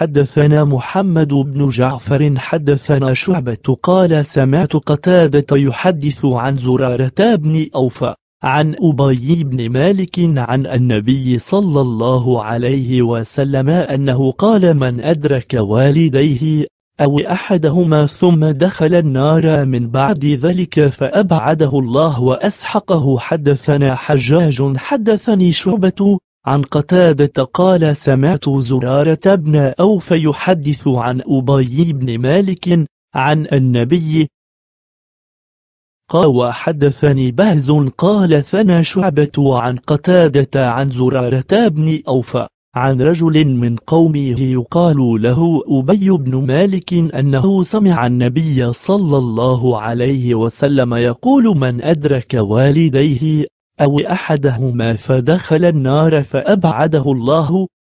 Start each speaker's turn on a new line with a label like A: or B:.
A: حدثنا محمد بن جعفر حدثنا شعبة قال سمعت قتادة يحدث عن زرارة بن أوفى عن أبي بن مالك عن النبي صلى الله عليه وسلم أنه قال من أدرك والديه أو أحدهما ثم دخل النار من بعد ذلك فأبعده الله وأسحقه حدثنا حجاج حدثني شعبة عن قتادة قال سمعت زرارة بن أوف يحدث عن أبي بن مالك عن النبي قال وحدثني بهز قال ثنى شعبة عن قتادة عن زرارة بن أوف عن رجل من قومه يقال له أبي بن مالك أنه سمع النبي صلى الله عليه وسلم يقول من أدرك والديه أو أحدهما فدخل النار فأبعده الله